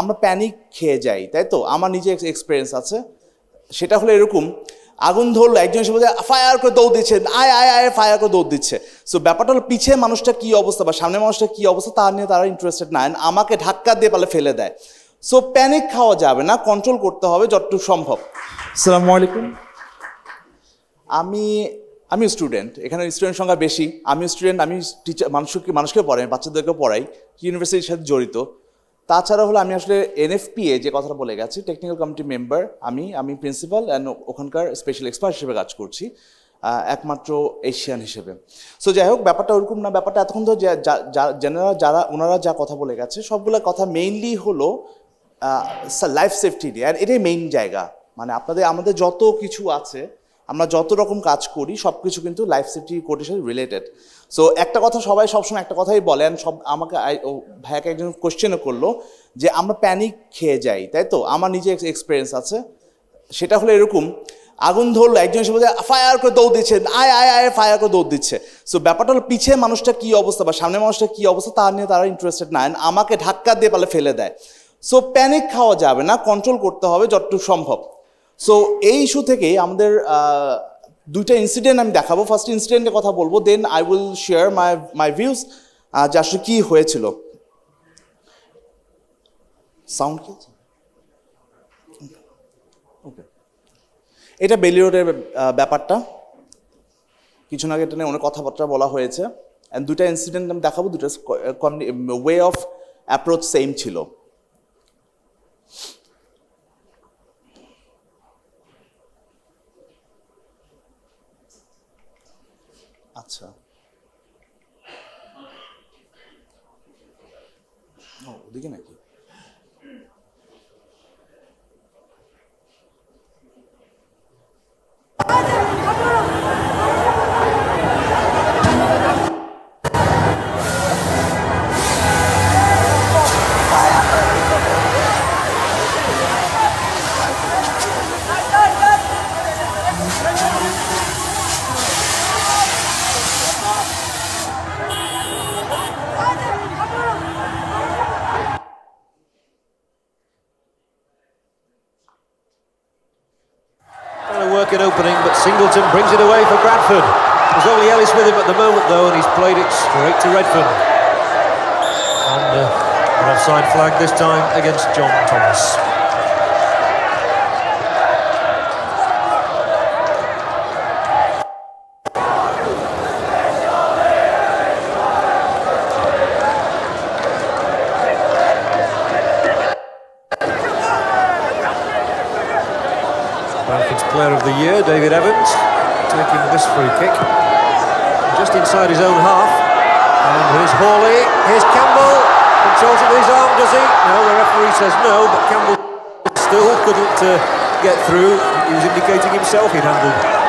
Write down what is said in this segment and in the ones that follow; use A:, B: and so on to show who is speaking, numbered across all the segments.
A: আমরা প্যানিক খেয়ে যাই তাই তো আমার নিজে এক্সপিরিয়েন্স আছে সেটা হলো এরকম আগুন ধরলো একজন এসে বলছে ফায়ার করে দৌড় দিচ্ছে আয় আয় আয় ফায়ার করে দৌড় দিচ্ছে সো ব্যাপারটা হলো পিছিয়ে মানুষটা কী অবস্থা বা সামনে মানুষটা কী অবস্থা তা নিয়ে তারা ইন্টারেস্টেড না আমাকে ধাক্কা দিয়ে পালে ফেলে দেয় সো প্যানিক খাওয়া যাবে না কন্ট্রোল করতে হবে যতটুকু সম্ভব সালাম আলাইকুম আমি আমি স্টুডেন্ট এখানে স্টুডেন্ট সংখ্যা বেশি আমি স্টুডেন্ট আমি টিচার মানুষকে মানুষকে পড়াই বাচ্চাদেরকে পড়াই ইউনিভার্সিটির সাথে জড়িত তাছাড়া হলো আমি আসলে এনএফপিএ যে কথাটা বলে গেছি টেকনিক্যাল কমিটি মেম্বার আমি আমি প্রিন্সিপাল অ্যান্ড ওখানকার স্পেশাল এক্সপার্ট হিসেবে কাজ করছি একমাত্র এশিয়ান হিসেবে সো যাই হোক ব্যাপারটা ওরকম না ব্যাপারটা এতক্ষণ ধর জেনারা যারা ওনারা যা কথা বলে গেছে সবগুলো কথা মেইনলি হলো লাইফ সেফটি নিয়ে আর এটাই মেইন জায়গা মানে আপনাদের আমাদের যত কিছু আছে আমরা যত রকম কাজ করি সব কিছু কিন্তু লাইফ সেফটি কোডের সাথে রিলেটেড সো একটা কথা সবাই সবসময় একটা কথাই বলেন সব আমাকে ভাইয়াকে একজন কোশ্চেনও করলো যে আমরা প্যানিক খেয়ে যাই তাই তো আমার নিজে এক্সপিরিয়েন্স আছে সেটা হলো এরকম আগুন ধরলো একজন এসে বলছে ফায়ার করে দৌড় দিচ্ছে আয় আয় আয় ফায়ার করে দৌড় দিচ্ছে সো ব্যাপারটা হলো পিছিয়ে মানুষটা কী অবস্থা বা সামনে মানুষটা কী অবস্থা তা নিয়ে তারা ইন্টারেস্টেড না আমাকে ধাক্কা দিয়ে পালে ফেলে দেয় সো প্যানিক খাওয়া যাবে না কন্ট্রোল করতে হবে যতটুকু সম্ভব সো এই ইস্যু থেকে আমাদের দুইটা ইনসিডেন্ট আমি দেখাবো ফার্স্ট ইনসিডেন্টের কথা বলবো then I will share my my views যে আসলে কী হয়েছিল সাউন্ড কি ওকে এটা বেলি রোডের ব্যাপারটা কিছু আগে এটা নিয়ে অনেক কথাবার্তা বলা হয়েছে অ্যান্ড দুটা ইনসিডেন্ট আমি দেখাবো দুটা ওয়ে অফ অ্যাপ্রোচ সেম ছিল So. 어, 어디계나이 게.
B: him at the moment, though, and he's played it straight to Redfern. And uh, an offside flag this time against John Thomas. Rankings Player of the Year, David Evans, taking this free kick just inside his own half. And here's Hawley, here's Campbell, controls it with his arm, does he? No, the referee says no, but Campbell still couldn't uh, get through. He was indicating himself he'd handled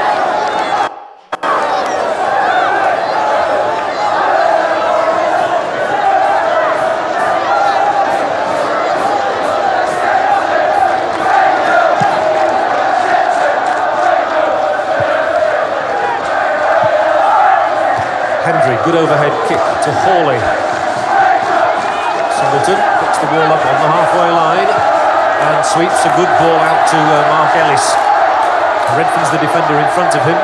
B: Hendry, good overhead kick to Hawley. Singleton puts the ball up on the halfway line and sweeps a good ball out to uh, Mark Ellis. Redfern's the defender in front of him.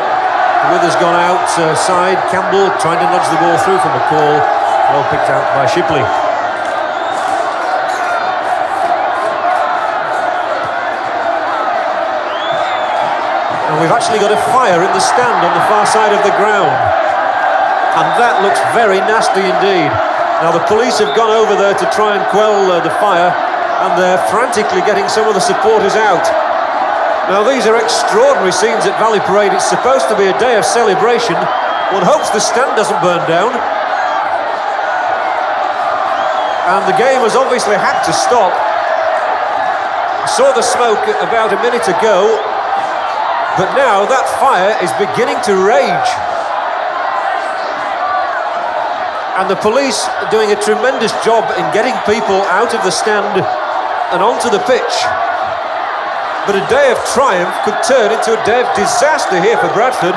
B: Withers gone out uh, side. Campbell trying to nudge the ball through from call. Well picked out by Shipley. And we've actually got a fire in the stand on the far side of the ground and that looks very nasty indeed. Now, the police have gone over there to try and quell uh, the fire, and they're frantically getting some of the supporters out. Now, these are extraordinary scenes at Valley Parade. It's supposed to be a day of celebration. One hopes the stand doesn't burn down. And the game has obviously had to stop. I saw the smoke about a minute ago, but now that fire is beginning to rage. And the police doing a tremendous job in getting people out of the stand and onto the pitch. But a day of triumph could turn into a day of disaster here for Bradford.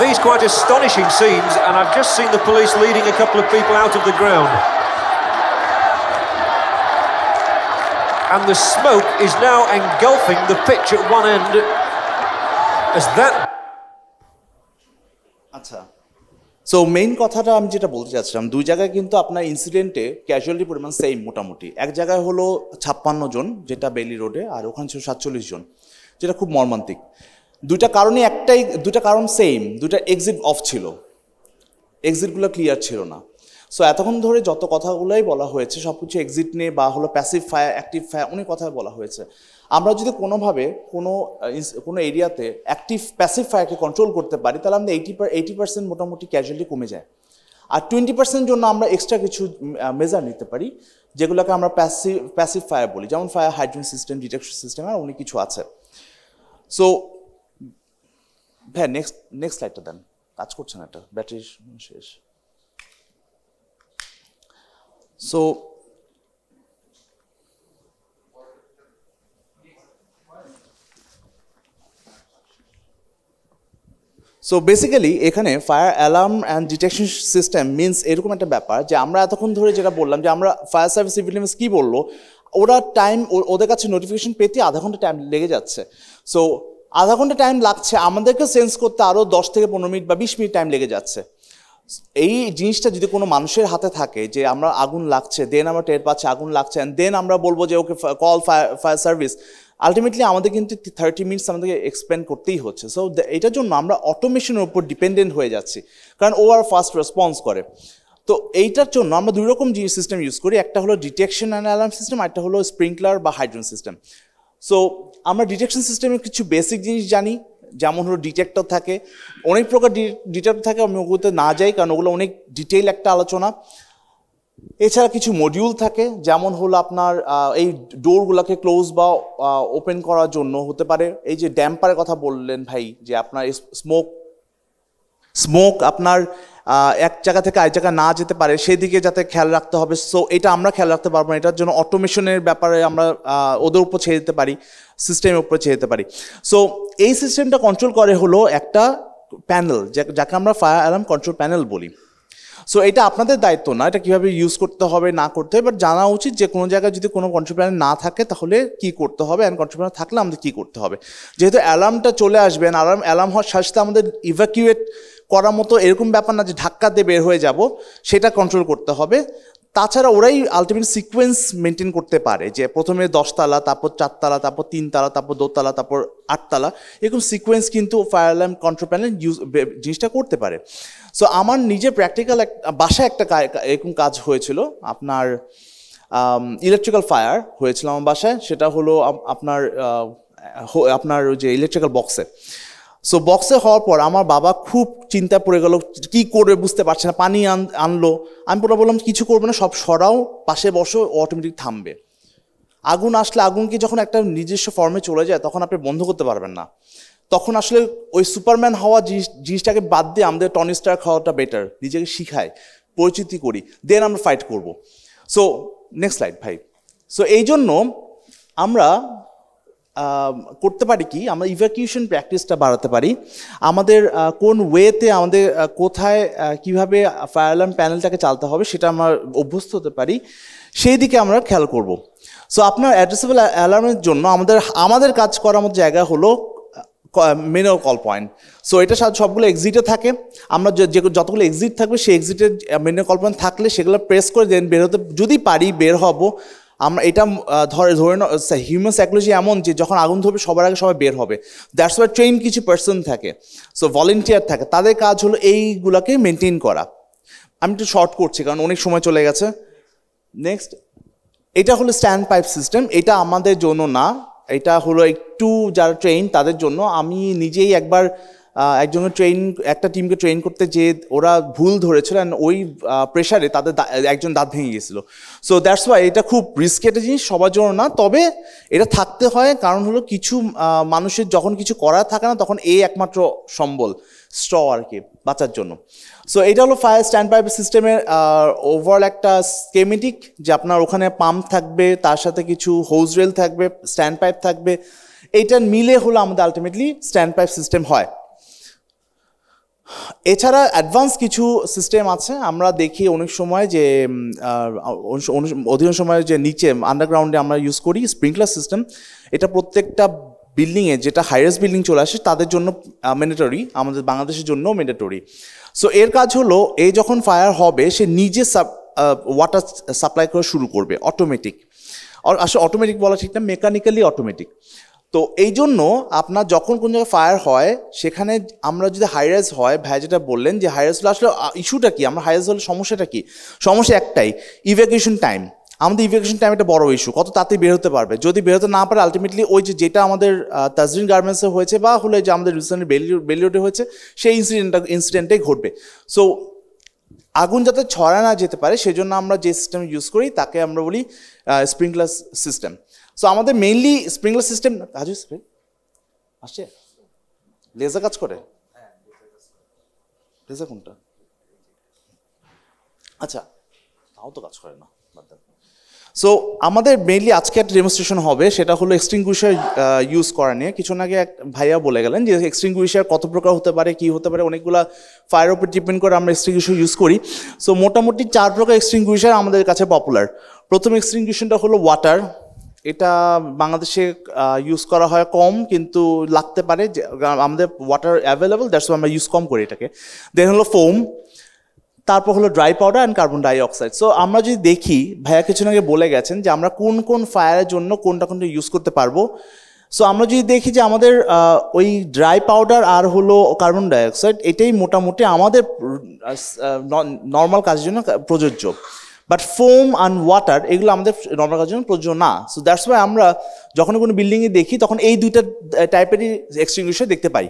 B: These quite astonishing scenes, and I've just seen the police leading a couple of people out of the ground. And the smoke is now engulfing
A: the pitch at one end as that আচ্ছা so main কথাটা আমি যেটা বলতে চাচ্ছিলাম দুই জায়গায় কিন্তু আপনার ইনসিডেন্টে ক্যাজুয়ালিটি পরিমাণ সেম মোটামুটি এক জায়গায় হলো ছাপ্পান্ন জন যেটা বেলি রোডে আর ওখানে ছিল সাতচল্লিশ জন যেটা খুব মর্মান্তিক দুইটা কারণে একটাই দুটা কারণ সেম দুটা এক্সিট অফ ছিল এক্সিটগুলো ক্লিয়ার ছিল না সো এতক্ষণ ধরে যত কথাগুলোই বলা হয়েছে সব কিছু এক্সিট নিয়ে বা হলো প্যাসিভ ফায়ার অ্যাক্টিভ ফায়ার অনেক কথাই বলা হয়েছে আমরা যদি কোনোভাবে কোনো কোনো এরিয়াতে অ্যাক্টিভ প্যাসিভ ফায়ারকে কন্ট্রোল করতে পারি তাহলে আমাদের এইটি এইটি পার্সেন্ট মোটামুটি ক্যাজুয়ালি কমে যায় আর টোয়েন্টি পার্সেন্ট জন্য আমরা এক্সট্রা কিছু মেজার নিতে পারি যেগুলোকে আমরা প্যাসিভ প্যাসিভ ফায়ার বলি যেমন fire hydrogen system detection system আর অনেক কিছু আছে সো হ্যাঁ নেক্সট নেক্সট লাইটটা দেন কাজ করছে না এটা ব্যাটারি শেষ So, সো বেসিক্যালি এখানে fire alarm and detection system means এরকম একটা ব্যাপার যে আমরা এতক্ষণ ধরে যেটা বললাম যে আমরা ফায়ার সার্ভিস সিভিল ডিফেন্স কী বললো ওরা টাইম ওদের কাছে নোটিফিকেশন পেতে আধা ঘন্টা টাইম লেগে যাচ্ছে সো আধা ঘন্টা টাইম লাগছে আমাদেরকে সেন্স করতে আরও দশ থেকে পনেরো মিনিট বা বিশ মিনিট টাইম লেগে যাচ্ছে এই জিনিসটা যদি কোনো মানুষের হাতে থাকে যে আমরা আগুন লাগছে দেন আমরা টের পাচ্ছি আগুন লাগছে অ্যান্ড দেন আমরা বলবো যে okay call fire fire service ultimately আমাদের কিন্তু থার্টি মিনিটস আমাদেরকে এক্সপ্লেন করতেই হচ্ছে সো এটার জন্য আমরা অটোমেশনের উপর ডিপেন্ডেন্ট হয়ে যাচ্ছি কারণ ও আর ফাস্ট রেসপন্স করে তো এইটার জন্য আমরা দুই রকম জিনিস সিস্টেম ইউজ করি একটা হলো ডিটেকশন অ্যান্ড অ্যালার্ম সিস্টেম একটা হলো স্প্রিংকলার বা হাইড্রোন সিস্টেম সো আমরা ডিটেকশন সিস্টেমের কিছু বেসিক জিনিস জানি যেমন হলো ডিটেক্টর থাকে অনেক প্রকার ডিটেক্টর থাকে আমি ওগুলোতে না যাই কারণ ওগুলো অনেক ডিটেইল একটা আলোচনা এছাড়া কিছু মডিউল থাকে যেমন হলো আপনার এই ডোরগুলোকে ক্লোজ বা ওপেন করার জন্য হতে পারে এই যে ড্যাম্পারের কথা বললেন ভাই যে আপনার স্মোক স্মোক আপনার এক জায়গা থেকে আরেক জায়গা না যেতে পারে সেদিকে যাতে খেয়াল রাখতে হবে সো এটা আমরা খেয়াল রাখতে পারবো না এটার জন্য অটোমেশনের ব্যাপারে আমরা ওদের উপর ছেড়ে দিতে পারি সিস্টেমের উপর ছেড়ে দিতে পারি সো এই সিস্টেমটা কন্ট্রোল করে হলো একটা প্যানেল যাকে আমরা ফায়ার অ্যালার্ম কন্ট্রোল প্যানেল বলি সো এটা আপনাদের দায়িত্ব না এটা কীভাবে ইউজ করতে হবে না করতে হবে বাট জানা উচিত যে কোনো জায়গায় যদি কোনো কন্ট্রোল না থাকে তাহলে কি করতে হবে অ্যান্ড কন্ট্রোল থাকলে আমাদের কী করতে হবে যেহেতু অ্যালার্মটা চলে আসবে অ্যালার্ম অ্যালার্ম হওয়ার সাথে আমাদের ইভ্যাকুয়েট করার মতো এরকম ব্যাপার না যে ধাক্কা দিয়ে বের হয়ে যাব সেটা কন্ট্রোল করতে হবে তাছাড়া ওরাই আলটিমেট সিকোয়েন্স মেনটেন করতে পারে যে প্রথমে দশতলা তারপর চারতলা তারপর তিনতলা তারপর দোতলা তারপর আটতলা এরকম সিকোয়েন্স কিন্তু fire alarm control panel use জিনিসটা করতে পারে সো আমার নিজে প্র্যাকটিক্যাল এক বাসায় একটা এরকম কাজ হয়েছিল আপনার ইলেকট্রিক্যাল ফায়ার হয়েছিল আমার বাসায় সেটা হলো আপনার আপনার যে ইলেকট্রিক্যাল বক্সে সো বক্সে হওয়ার পর আমার বাবা খুব চিন্তা পড়ে গেল কি করবে বুঝতে পারছে না পানি আন আনলো আমি পুরো বললাম কিছু করবে না সব সরাও পাশে বসো অটোমেটিক থামবে আগুন আসলে আগুনকে যখন একটা নিজস্ব ফর্মে চলে যায় তখন আপনি বন্ধ করতে পারবেন না তখন আসলে ওই সুপারম্যান হওয়া জিনিস জিনিসটাকে বাদ দিয়ে আমাদের টনিস্টার খাওয়াটা বেটার নিজেকে শিখায় পরিচিতি করি দেন আমরা ফাইট করব সো নেক্সট লাইট ভাই সো এই জন্য আমরা করতে পারি কি আমরা ইভ্যাকিউশন প্র্যাকটিসটা বাড়াতে পারি আমাদের কোন ওয়েতে আমাদের কোথায় কিভাবে ফায়ার অ্যালার্ম প্যানেলটাকে চালতে হবে সেটা আমরা অভ্যস্ত হতে পারি সেই দিকে আমরা খেয়াল করব সো আপনার অ্যাড্রেসেবল অ্যালার্মের জন্য আমাদের আমাদের কাজ করার মতো জায়গা হলো মেনো কল পয়েন্ট সো এটা সবগুলো এক্সিটে থাকে আমরা যে যতগুলো এক্সিট থাকবে সেই এক্সিটের মেনো কল পয়েন্ট থাকলে সেগুলো প্রেস করে দেন বের হতে যদি পারি বের হব আমরা এটা ধরে ধরে হিউম্যান সাইকোলজি এমন যে যখন আগুন ধরবে সবার আগে সবাই বের হবে দ্যাটস ওয়াই ট্রেন কিছু পার্সন থাকে সো ভলেন্টিয়ার থাকে তাদের কাজ হলো এইগুলাকে মেনটেন করা আমি একটু শর্ট করছি কারণ অনেক সময় চলে গেছে নেক্সট এটা হলো স্ট্যান্ড পাইপ সিস্টেম এটা আমাদের জন্য না এটা হলো একটু যারা ট্রেন তাদের জন্য আমি নিজেই একবার একজনের ট্রেন একটা টিমকে ট্রেন করতে যে ওরা ভুল ধরেছিল অ্যান্ড ওই প্রেশারে তাদের একজন দাঁত ভেঙে গিয়েছিল সো দ্যাটস ওয়াই এটা খুব রিস্ক একটা জিনিস সবার জন্য না তবে এটা থাকতে হয় কারণ হলো কিছু মানুষের যখন কিছু করার থাকে না তখন এই একমাত্র সম্বল স্ট্র আর কি বাঁচার জন্য সো এটা হলো ফায়ার স্ট্যান্ড পাইপ সিস্টেমের ওভারঅল একটা স্কেমেটিক যে আপনার ওখানে পাম্প থাকবে তার সাথে কিছু হোজ রেল থাকবে স্ট্যান্ড পাইপ থাকবে এইটা মিলে হলো আমাদের আলটিমেটলি স্ট্যান্ড পাইপ সিস্টেম হয় এছাড়া অ্যাডভান্স কিছু সিস্টেম আছে আমরা দেখি অনেক সময় যে অধিকাংশ সময় যে নিচে আন্ডারগ্রাউন্ডে আমরা ইউজ করি স্প্রিংকলার সিস্টেম এটা প্রত্যেকটা বিল্ডিংয়ে যেটা হাইয়েস্ট বিল্ডিং চলে আসে তাদের জন্য ম্যান্ডেটরি আমাদের বাংলাদেশের জন্য ম্যান্ডেটরি সো এর কাজ হলো এই যখন ফায়ার হবে সে নিজে সাপ ওয়াটার সাপ্লাই করা শুরু করবে অটোমেটিক আর আসলে অটোমেটিক বলা ঠিক না মেকানিক্যালি অটোমেটিক তো এই জন্য আপনার যখন কোনো জায়গায় ফায়ার হয় সেখানে আমরা যদি হাইরাইজ হয় ভাই যেটা বললেন যে হাইরাইজ হলে আসলে ইস্যুটা কি আমরা হাইরাইজ হলে সমস্যাটা কি সমস্যা একটাই ইভ্যাকুয়েশন টাইম আমাদের ইভ্যাকুয়েশন টাইম একটা বড় ইস্যু কত তাড়াতাড়ি বের হতে পারবে যদি বের হতে না পারে আলটিমেটলি ওই যে যেটা আমাদের তাজরিন গার্মেন্টসে হয়েছে বা হলে যে আমাদের রিসেন্টলি বেলিউডে হয়েছে সেই ইনসিডেন্টটা ইনসিডেন্টটাই ঘটবে সো আগুন যাতে ছড়া না যেতে পারে সেজন্য আমরা যে সিস্টেম ইউজ করি তাকে আমরা বলি স্প্রিংকলার সিস্টেম সো আমাদের মেইনলি স্প্রিংলার সিস্টেম হাজু স্প্রে আসছে লেজার কাজ করে লেজার কোনটা আচ্ছা তাও তো কাজ করে না সো আমাদের মেইনলি আজকে একটা ডেমনস্ট্রেশন হবে সেটা হলো এক্সটিংগুইশার ইউজ করা নিয়ে কিছু আগে এক ভাইয়া বলে গেলেন যে এক্সটিংগুইশার কত প্রকার হতে পারে কি হতে পারে অনেকগুলো ফায়ার উপর ডিপেন্ড করে আমরা এক্সটিংগুইশার ইউজ করি সো মোটামুটি চার প্রকার এক্সটিংগুইশার আমাদের কাছে পপুলার প্রথম এক্সটিংগুইশনটা হলো ওয়াটার এটা বাংলাদেশে ইউজ করা হয় কম কিন্তু লাগতে পারে আমাদের ওয়াটার অ্যাভেলেবল দ্যাটস আমরা ইউজ কম করি এটাকে দেন হলো ফোম তারপর হলো dry powder and carbon dioxide so আমরা যদি দেখি ভাইয়া কিছু আগে বলে গেছেন যে আমরা কোন কোন ফায়ারের জন্য কোনটা কোনটা ইউজ করতে পারবো সো আমরা যদি দেখি যে আমাদের ওই ড্রাই পাউডার আর হলো কার্বন ডাইঅক্সাইড এটাই মোটামুটি আমাদের নর্মাল কাজের জন্য প্রযোজ্য বাট ফোম অ্যান্ড ওয়াটার এগুলো আমাদের নর্মাল কাজের জন্য প্রযোজ্য না সো দ্যাটস ওয়াই আমরা যখন কোনো বিল্ডিংয়ে দেখি তখন এই দুইটা টাইপেরই এক্সটিংগুইশার দেখতে পাই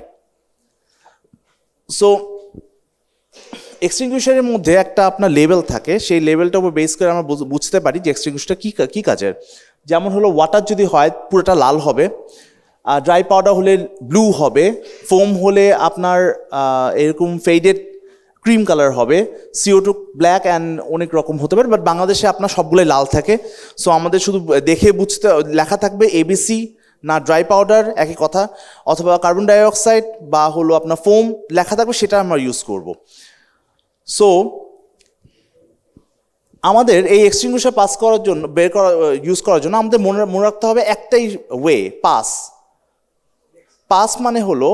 A: সো এক্সটিংগুইশারের মধ্যে একটা আপনার লেভেল থাকে সেই লেভেলটার উপর বেস করে আমরা বুঝতে পারি যে এক্সটিংগুইশটা কী কী কাজের যেমন হলো ওয়াটার যদি হয় পুরোটা লাল হবে আর ড্রাই পাউডার হলে ব্লু হবে ফোম হলে আপনার এরকম ফেডেড ক্রিম কালার হবে সিও টু ব্ল্যাক অ্যান্ড অনেক রকম হতে পারে বাট বাংলাদেশে আপনার সবগুলোই লাল থাকে সো আমাদের শুধু দেখে বুঝতে লেখা থাকবে এবিসি না ড্রাই পাউডার একই কথা অথবা কার্বন ডাইঅক্সাইড বা হলো আপনার ফোম লেখা থাকবে সেটা আমরা ইউজ করব সো আমাদের এই এক্সটিংগুশার পাস করার জন্য বের করা ইউজ করার জন্য আমাদের মনে মনে রাখতে হবে একটাই ওয়ে পাস পাস মানে হলো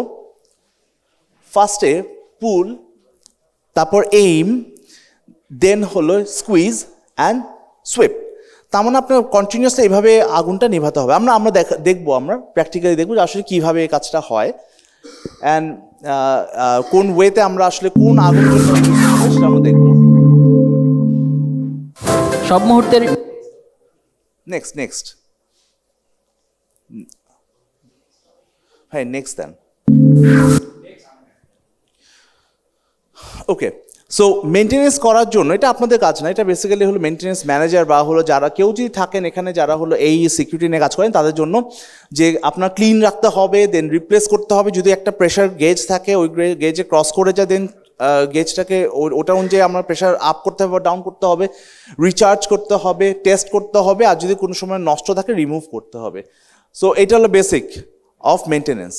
A: ফার্স্টে পুল তারপর এইম দেন হলো স্কুইজ অ্যান্ড সুইপ তার মানে আপনার কন্টিনিউসলি এইভাবে আগুনটা নিভাতে হবে আমরা আমরা দেখা দেখবো আমরা প্র্যাকটিক্যালি দেখবো যে আসলে কীভাবে এই কাজটা হয় অ্যান্ড কোন ওয়েতে আমরা আসলে কোন আগুন সেটা আমরা দেখবো সব মুহূর্তের নেক্সট নেক্সট হ্যাঁ next then okay so maintenance করার জন্য এটা আপনাদের কাজ না এটা বেসিক্যালি হলো মেনটেনেন্স ম্যানেজার বা হলো যারা কেউ যদি থাকেন এখানে যারা হলো এই সিকিউরিটি নিয়ে কাজ করেন তাদের জন্য যে আপনার ক্লিন রাখতে হবে দেন রিপ্লেস করতে হবে যদি একটা প্রেশার গেজ থাকে ওই গেজে ক্রস করে যা দেন গেজটাকে ওটা অনুযায়ী আমরা প্রেশার আপ করতে হবে বা ডাউন করতে হবে রিচার্জ করতে হবে টেস্ট করতে হবে আর যদি কোনো সময় নষ্ট থাকে রিমুভ করতে হবে সো এটা হলো বেসিক অফ মেনটেনেন্স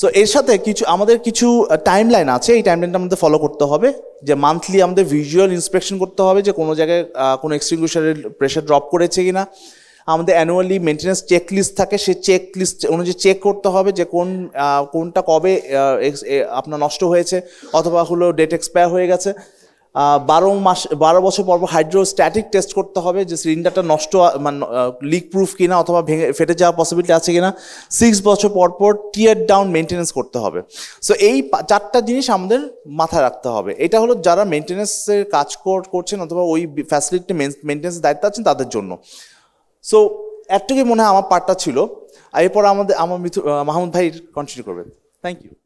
A: সো এর সাথে কিছু আমাদের কিছু টাইম লাইন আছে এই টাইম লাইনটা আমাদের ফলো করতে হবে যে মান্থলি আমাদের ভিজুয়াল ইন্সপেকশন করতে হবে যে কোনো জায়গায় কোনো এক্সটিংগুইশারের প্রেশার ড্রপ করেছে কি না আমাদের অ্যানুয়ালি মেনটেন্যান্স চেকলিস্ট থাকে সেই চেকলিস্ট অনুযায়ী চেক করতে হবে যে কোন কোনটা কবে আপনার নষ্ট হয়েছে অথবা হলো ডেট এক্সপায়ার হয়ে গেছে বারো মাস বারো বছর পর হাইড্রোস্ট্যাটিক টেস্ট করতে হবে যে সিলিন্ডারটা নষ্ট মানে লিক প্রুফ কিনা অথবা ভেঙে ফেটে যাওয়ার পসিবিলিটি আছে কিনা সিক্স বছর পর পর টিয়ার ডাউন মেনটেনেন্স করতে হবে সো এই চারটা জিনিস আমাদের মাথায় রাখতে হবে এটা হলো যারা মেনটেন্যান্সের কাজ করছেন অথবা ওই ফ্যাসিলিটি মেনটেন্সের দায়িত্ব আছেন তাদের জন্য সো একটুকুই মনে হয় আমার পার্টটা ছিল এরপর আমাদের আমার মিথু মাহমুদ ভাই কন্টিনিউ করবেন থ্যাংক ইউ